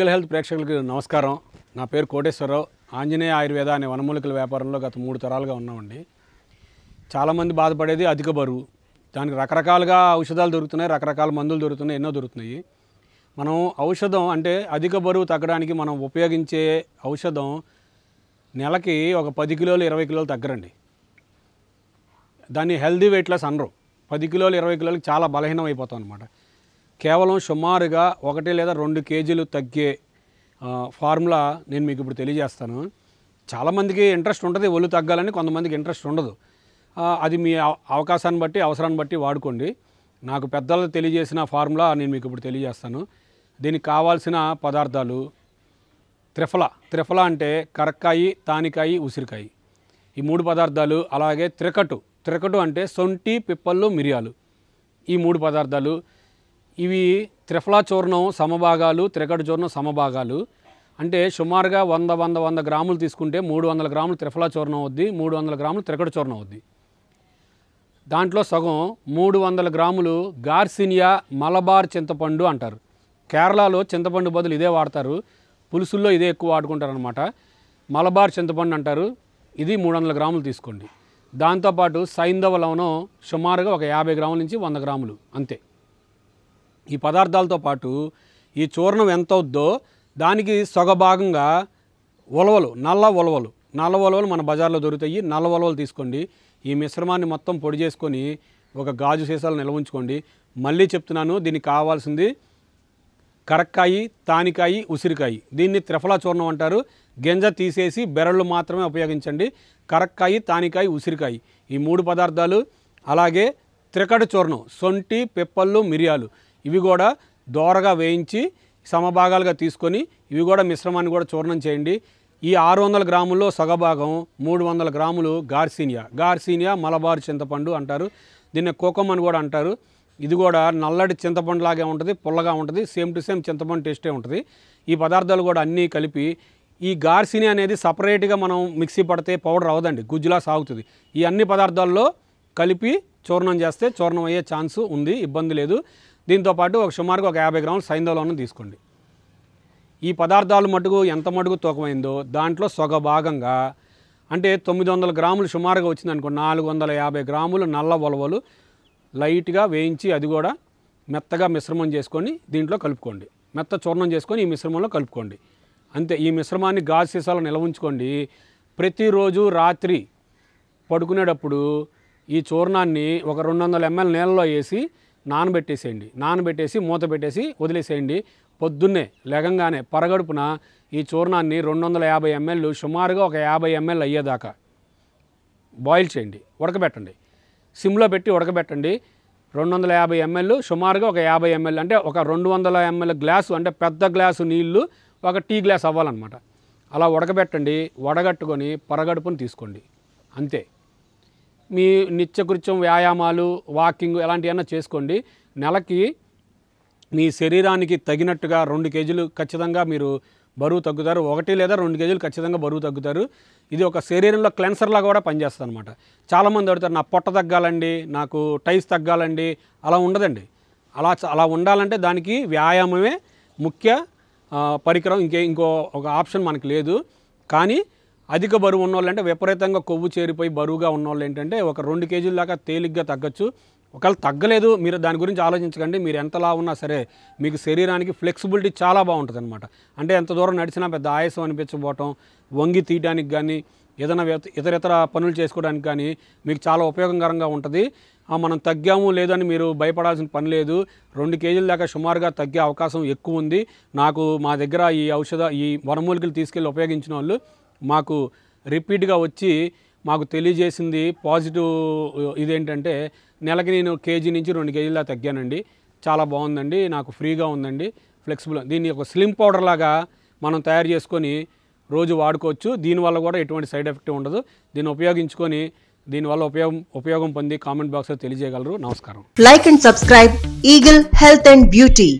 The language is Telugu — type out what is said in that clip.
పొలిటికల్ హెల్త్ ప్రేక్షకులకు నమస్కారం నా పేరు కోటేశ్వరరావు ఆంజనేయ ఆయుర్వేద అనే వనమూలికల వ్యాపారంలో గత మూడు తరాలుగా ఉన్నామండి చాలామంది బాధపడేది అధిక బరువు దానికి రకరకాలుగా ఔషధాలు దొరుకుతున్నాయి రకరకాల మందులు దొరుకుతున్నాయి ఎన్నో దొరుకుతున్నాయి మనం ఔషధం అంటే అధిక బరువు తగ్గడానికి మనం ఉపయోగించే ఔషధం నెలకి ఒక పది కిలోలు ఇరవై కిలోలు తగ్గరండి దాన్ని హెల్దీ వెయిట్లెస్ అనరు పది కిలోలు ఇరవై కిలోలకి చాలా బలహీనం అయిపోతాం అనమాట కేవలం సుమారుగా ఒకటి లేదా రెండు కేజీలు తగ్గే ఫార్ములా నేను మీకు ఇప్పుడు తెలియజేస్తాను చాలామందికి ఇంట్రెస్ట్ ఉంటుంది ఒళ్ళు తగ్గాలని కొంతమందికి ఇంట్రెస్ట్ ఉండదు అది మీ అవకాశాన్ని బట్టి అవసరాన్ని బట్టి వాడుకోండి నాకు పెద్దలు తెలియజేసిన ఫార్ములా నేను మీకు ఇప్పుడు తెలియజేస్తాను దీనికి కావాల్సిన పదార్థాలు త్రిఫల త్రిఫల అంటే కరక్కాయి తానికాయి ఉసిరికాయి ఈ మూడు పదార్థాలు అలాగే త్రికటు త్రికటు అంటే సొంటి పిప్పళ్ళు మిరియాలు ఈ మూడు పదార్థాలు ఇవి త్రిఫలా చూర్ణం సమభాగాలు త్రికటి చూర్ణం సమభాగాలు అంటే సుమారుగా వంద వంద వంద గ్రాములు తీసుకుంటే మూడు వందల గ్రాములు త్రిఫలా చూర్ణం అవుద్ది మూడు వందల గ్రాములు త్రికట చూర్ణం అవుద్ది దాంట్లో సగం మూడు వందల గ్రాములు గార్సినియా మలబార్ చింతపండు అంటారు కేరళలో చింతపండు బదులు ఇదే వాడతారు పులుసుల్లో ఇదే ఎక్కువ వాడుకుంటారు అనమాట మలబార్ చింతపండు అంటారు ఇది మూడు వందల గ్రాములు తీసుకోండి దాంతోపాటు సైంధవ లవణం సుమారుగా ఒక యాభై గ్రాముల నుంచి వంద గ్రాములు అంతే ఈ పదార్థాలతో పాటు ఈ చూర్ణం ఎంత అవుద్దో దానికి భాగంగా ఉలవలు నల్ల ఉలవలు నల్ల ఉలవలు మన బజార్లో దొరుకుతాయి నల్ల ఉలవలు తీసుకోండి ఈ మిశ్రమాన్ని మొత్తం పొడి చేసుకొని ఒక గాజు సీసాలు నిల్వ ఉంచుకోండి మళ్ళీ చెప్తున్నాను దీనికి కావాల్సింది కరక్కాయి తానికాయి ఉసిరికాయి దీన్ని త్రిఫలా చూర్ణం అంటారు గింజ తీసేసి బెరళ్ళు మాత్రమే ఉపయోగించండి కరక్కాయి తానికాయి ఉసిరికాయి ఈ మూడు పదార్థాలు అలాగే త్రికడ చూర్ణం సొంటి పిప్పళ్ళు మిరియాలు ఇవి కూడా దోరగా వేయించి సమభాగాలుగా తీసుకొని ఇవి కూడా మిశ్రమాన్ని కూడా చూర్ణం చేయండి ఈ ఆరు వందల గ్రాముల్లో సగభాగం మూడు వందల గ్రాములు గార్సీనియా గార్సీనియా మలబారు చింతపండు అంటారు దీన్ని కోకం అని కూడా అంటారు ఇది కూడా నల్లటి చింతపండు లాగే ఉంటుంది పుల్లగా ఉంటుంది సేమ్ టు సేమ్ చింతపండు టేస్టే ఉంటుంది ఈ పదార్థాలు కూడా అన్నీ కలిపి ఈ గార్సిని అనేది సపరేట్గా మనం మిక్సీ పడితే పౌడర్ అవ్వదండి గుజ్జులా సాగుతుంది ఈ అన్ని పదార్థాల్లో కలిపి చూర్ణం చేస్తే చూర్ణం అయ్యే ఛాన్స్ ఉంది ఇబ్బంది లేదు దీంతోపాటు ఒక సుమారుగా ఒక యాభై గ్రాములు సైంధవలోనం తీసుకోండి ఈ పదార్థాలు మటుకు ఎంత మటుకు తూకమైందో దాంట్లో సొగ భాగంగా అంటే తొమ్మిది వందల గ్రాములు సుమారుగా వచ్చిందనుకో నాలుగు వందల యాభై గ్రాములు నల్ల ఉలవలు లైట్గా వేయించి అది కూడా మెత్తగా మిశ్రమం చేసుకొని దీంట్లో కలుపుకోండి మెత్త చూర్ణం చేసుకొని ఈ మిశ్రమంలో కలుపుకోండి అంతే ఈ మిశ్రమాన్ని గాజు సీసాలో నిల్వ ఉంచుకోండి ప్రతిరోజు రాత్రి పడుకునేటప్పుడు ఈ చూర్ణాన్ని ఒక రెండు వందల ఎంఎల్ నీళ్ళలో వేసి నానబెట్టేసేయండి నానబెట్టేసి మూత పెట్టేసి వదిలేసేయండి పొద్దున్నే లెగంగానే పరగడుపున ఈ చూర్ణాన్ని రెండు వందల యాభై ఎంఎల్ సుమారుగా ఒక యాభై ఎంఎల్ అయ్యేదాకా బాయిల్ చేయండి ఉడకబెట్టండి సిమ్లో పెట్టి ఉడకబెట్టండి రెండు వందల యాభై ఎంఎల్ సుమారుగా ఒక యాభై ఎంఎల్ అంటే ఒక రెండు వందల ఎంఎల్ గ్లాసు అంటే పెద్ద గ్లాసు నీళ్లు ఒక టీ గ్లాస్ అవ్వాలన్నమాట అలా ఉడకబెట్టండి వడగట్టుకొని పరగడుపుని తీసుకోండి అంతే మీ నిత్యకృత్యం వ్యాయామాలు వాకింగ్ ఇలాంటివన్నీ చేసుకోండి నెలకి మీ శరీరానికి తగినట్టుగా రెండు కేజీలు ఖచ్చితంగా మీరు బరువు తగ్గుతారు ఒకటి లేదా రెండు కేజీలు ఖచ్చితంగా బరువు తగ్గుతారు ఇది ఒక శరీరంలో క్లెన్సర్లా కూడా పనిచేస్తుంది అనమాట చాలామంది అడుగుతారు నా పొట్ట తగ్గాలండి నాకు టైస్ తగ్గాలండి అలా ఉండదండి అలా అలా ఉండాలంటే దానికి వ్యాయామమే ముఖ్య పరికరం ఇంకే ఇంకో ఒక ఆప్షన్ మనకు లేదు కానీ అధిక బరువు ఉన్నోళ్ళు అంటే విపరీతంగా కొవ్వు చేరిపోయి బరువుగా ఉన్నవాళ్ళు ఏంటంటే ఒక రెండు కేజీల దాకా తేలిగ్గా తగ్గచ్చు ఒకవేళ తగ్గలేదు మీరు దాని గురించి ఆలోచించకండి మీరు ఎంతలా ఉన్నా సరే మీకు శరీరానికి ఫ్లెక్సిబిలిటీ చాలా బాగుంటుంది అనమాట అంటే ఎంత దూరం నడిచినా పెద్ద ఆయాసం అనిపించబోవటం వంగి తీయడానికి కానీ ఏదైనా ఇతర ఇతర పనులు చేసుకోవడానికి కానీ మీకు చాలా ఉపయోగకరంగా ఉంటుంది మనం తగ్గాము లేదని మీరు భయపడాల్సిన పని లేదు రెండు కేజీల దాకా సుమారుగా తగ్గే అవకాశం ఎక్కువ ఉంది నాకు మా దగ్గర ఈ ఔషధ ఈ వనమూలికలు తీసుకెళ్ళి ఉపయోగించిన వాళ్ళు మాకు రిపీట్గా వచ్చి మాకు తెలియజేసింది పాజిటివ్ ఇదేంటంటే నెలకి నేను కేజీ నుంచి రెండు కేజీలా తగ్గానండి చాలా బాగుందండి నాకు ఫ్రీగా ఉందండి ఫ్లెక్సిబుల్ దీన్ని ఒక స్లిమ్ పౌడర్ లాగా మనం తయారు చేసుకొని రోజు వాడుకోవచ్చు దీనివల్ల కూడా ఎటువంటి సైడ్ ఎఫెక్ట్ ఉండదు దీన్ని ఉపయోగించుకొని దీనివల్ల ఉపయోగం ఉపయోగం పొంది కామెంట్ బాక్స్లో తెలియజేయగలరు నమస్కారం like and subscribe Eagle Health and beauty